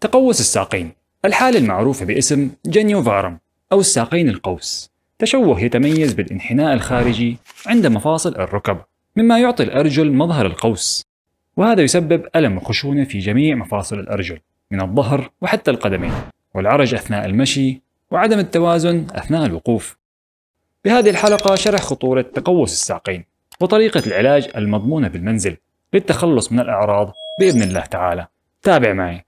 تقوس الساقين الحالة المعروفة باسم جنيوفارم أو الساقين القوس تشوه يتميز بالانحناء الخارجي عند مفاصل الركب مما يعطي الأرجل مظهر القوس وهذا يسبب ألم وخشونة في جميع مفاصل الأرجل من الظهر وحتى القدمين والعرج أثناء المشي وعدم التوازن أثناء الوقوف بهذه الحلقة شرح خطورة تقوس الساقين وطريقة العلاج المضمونة بالمنزل للتخلص من الأعراض بإذن الله تعالى تابع معي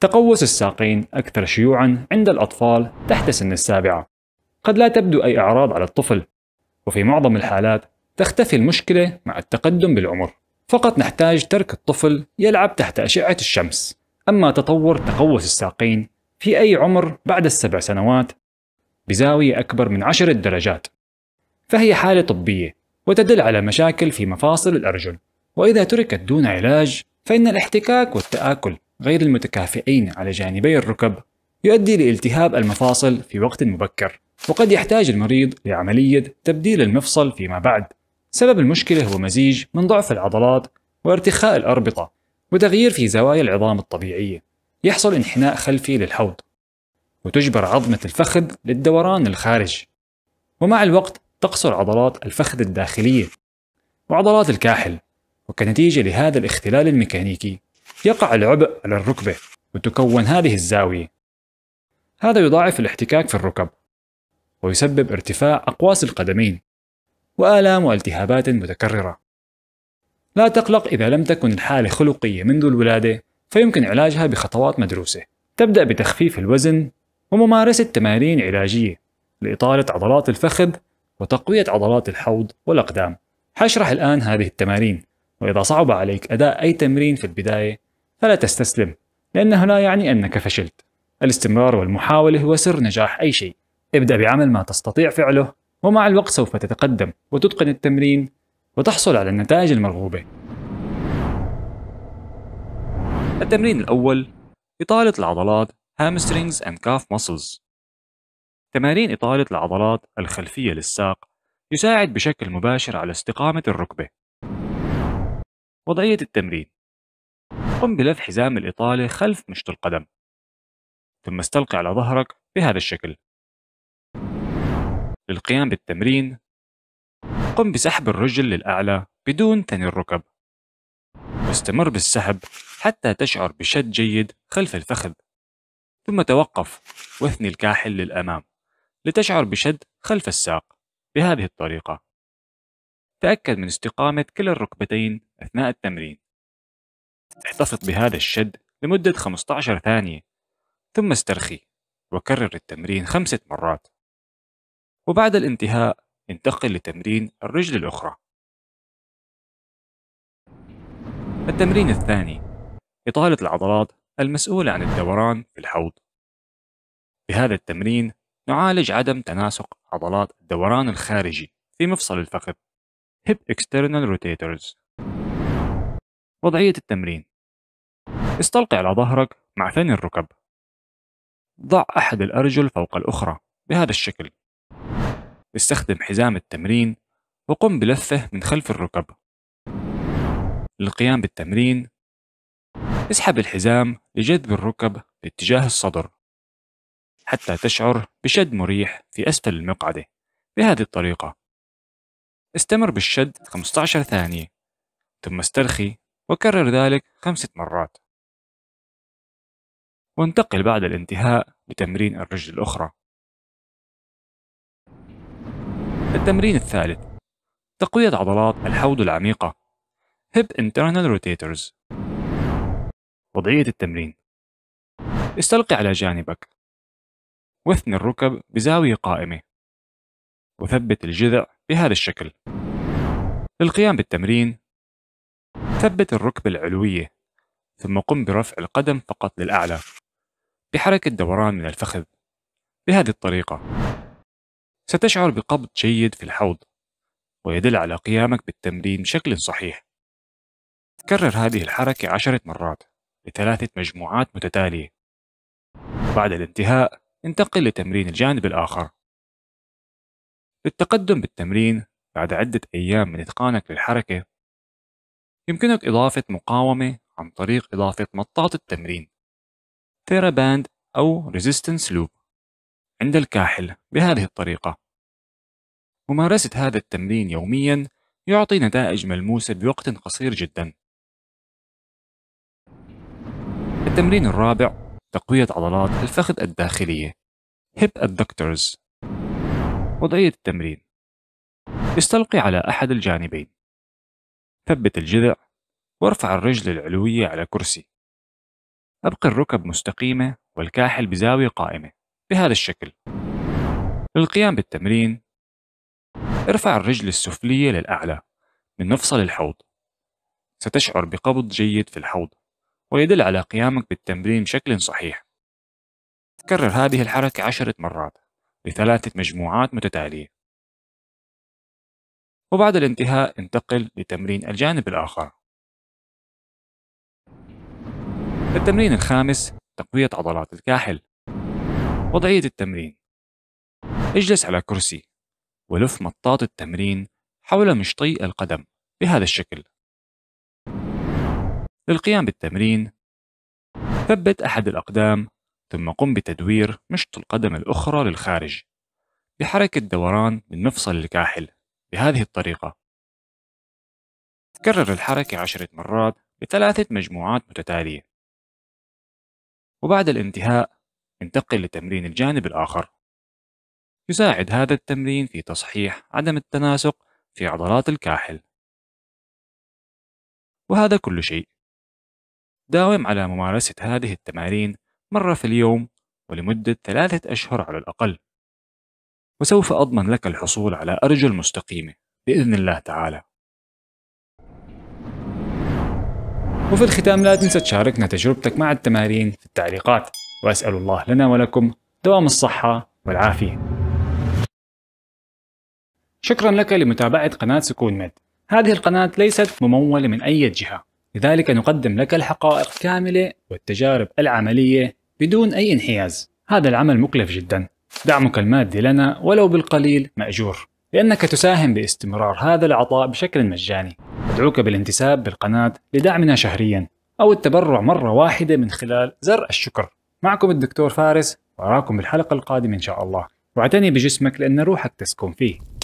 تقوس الساقين أكثر شيوعا عند الأطفال تحت سن السابعة قد لا تبدو أي أعراض على الطفل وفي معظم الحالات تختفي المشكلة مع التقدم بالعمر فقط نحتاج ترك الطفل يلعب تحت أشعة الشمس أما تطور تقوس الساقين في أي عمر بعد السبع سنوات بزاوية أكبر من عشرة درجات فهي حالة طبية وتدل على مشاكل في مفاصل الأرجل وإذا تركت دون علاج فإن الاحتكاك والتآكل غير المتكافئين على جانبي الركب يؤدي لالتهاب المفاصل في وقت مبكر وقد يحتاج المريض لعملية تبديل المفصل فيما بعد سبب المشكلة هو مزيج من ضعف العضلات وارتخاء الأربطة وتغيير في زوايا العظام الطبيعية يحصل انحناء خلفي للحوض وتجبر عظمة الفخذ للدوران الخارج ومع الوقت تقصر عضلات الفخذ الداخلية وعضلات الكاحل وكنتيجة لهذا الاختلال الميكانيكي يقع العبء على الركبة وتكون هذه الزاوية هذا يضاعف الاحتكاك في الركب ويسبب ارتفاع أقواس القدمين وآلام والتهابات متكررة لا تقلق إذا لم تكن الحالة خلقية منذ الولادة فيمكن علاجها بخطوات مدروسة تبدأ بتخفيف الوزن وممارسة تمارين علاجية لإطالة عضلات الفخذ وتقوية عضلات الحوض والأقدام حشرح الآن هذه التمارين وإذا صعب عليك أداء أي تمرين في البداية فلا تستسلم لأنه لا يعني أنك فشلت الاستمرار والمحاولة هو سر نجاح أي شيء ابدأ بعمل ما تستطيع فعله ومع الوقت سوف تتقدم وتتقن التمرين وتحصل على النتائج المرغوبة التمرين الأول إطالة العضلات hamstrings and calf muscles تمارين إطالة العضلات الخلفية للساق يساعد بشكل مباشر على استقامة الركبة وضعية التمرين قم بلف حزام الإطالة خلف مشط القدم ثم استلقي على ظهرك بهذا الشكل للقيام بالتمرين قم بسحب الرجل للأعلى بدون ثني الركب واستمر بالسحب حتى تشعر بشد جيد خلف الفخذ ثم توقف واثني الكاحل للأمام لتشعر بشد خلف الساق بهذه الطريقة تأكد من استقامة كلا الركبتين أثناء التمرين احتفظ بهذا الشد لمدة 15 ثانية ثم استرخي وكرر التمرين خمسة مرات وبعد الانتهاء انتقل لتمرين الرجل الأخرى التمرين الثاني إطالة العضلات المسؤولة عن الدوران في الحوض بهذا التمرين نعالج عدم تناسق عضلات الدوران الخارجي في مفصل الفخذ Hip External Rotators وضعية التمرين استلقي على ظهرك مع ثاني الركب ضع أحد الأرجل فوق الأخرى بهذا الشكل استخدم حزام التمرين وقم بلفه من خلف الركب للقيام بالتمرين اسحب الحزام لجذب الركب باتجاه الصدر حتى تشعر بشد مريح في أسفل المقعدة بهذه الطريقة استمر بالشد 15 ثانية ثم استرخي وكرر ذلك خمسة مرات وانتقل بعد الانتهاء لتمرين الرجل الأخرى. التمرين الثالث تقوية عضلات الحوض العميقة Hip Internal Rotators وضعية التمرين استلقي على جانبك واثني الركب بزاوية قائمة وثبت الجذع بهذا الشكل للقيام بالتمرين ثبت الركبة العلوية ثم قم برفع القدم فقط للأعلى بحركة دوران من الفخذ بهذه الطريقة ستشعر بقبض جيد في الحوض ويدل على قيامك بالتمرين بشكل صحيح كرر هذه الحركة عشرة مرات لثلاثة مجموعات متتالية بعد الانتهاء انتقل لتمرين الجانب الآخر للتقدم بالتمرين بعد عدة أيام من إتقانك للحركة يمكنك إضافة مقاومة عن طريق إضافة مطاط التمرين ثيرا باند أو ريزيستنس لوب عند الكاحل بهذه الطريقة ممارسة هذا التمرين يوميا يعطي نتائج ملموسة بوقت قصير جدا التمرين الرابع تقوية عضلات الفخذ الداخلية هيب الدكتورز وضعية التمرين استلقي على أحد الجانبين ثبت الجذع وارفع الرجل العلوية على كرسي أبقي الركب مستقيمة والكاحل بزاوية قائمة بهذا الشكل للقيام بالتمرين ارفع الرجل السفلية للأعلى من مفصل الحوض ستشعر بقبض جيد في الحوض ويدل على قيامك بالتمرين بشكل صحيح كرر هذه الحركة عشرة مرات لثلاثة مجموعات متتالية وبعد الانتهاء انتقل لتمرين الجانب الآخر التمرين الخامس تقوية عضلات الكاحل وضعية التمرين اجلس على كرسي ولف مطاط التمرين حول مشطي القدم بهذا الشكل للقيام بالتمرين ثبت أحد الأقدام ثم قم بتدوير مشط القدم الأخرى للخارج بحركة دوران من مفصل الكاحل بهذه الطريقة كرر الحركة عشرة مرات بثلاثة مجموعات متتالية وبعد الانتهاء انتقل لتمرين الجانب الآخر يساعد هذا التمرين في تصحيح عدم التناسق في عضلات الكاحل وهذا كل شيء داوم على ممارسة هذه التمارين مرة في اليوم ولمدة ثلاثة أشهر على الأقل وسوف أضمن لك الحصول على أرجل مستقيمة بإذن الله تعالى وفي الختام لا تنسى تشاركنا تجربتك مع التمارين في التعليقات وأسأل الله لنا ولكم دوام الصحة والعافية شكرا لك لمتابعة قناة سكون ميد هذه القناة ليست ممولة من أي جهة لذلك نقدم لك الحقائق كاملة والتجارب العملية بدون أي انحياز هذا العمل مكلف جدا دعمك المادي لنا ولو بالقليل مأجور لأنك تساهم باستمرار هذا العطاء بشكل مجاني أدعوك بالانتساب بالقناة لدعمنا شهريا أو التبرع مرة واحدة من خلال زر الشكر معكم الدكتور فارس وأراكم بالحلقة القادمة إن شاء الله واعتني بجسمك لأن روحك تسكن فيه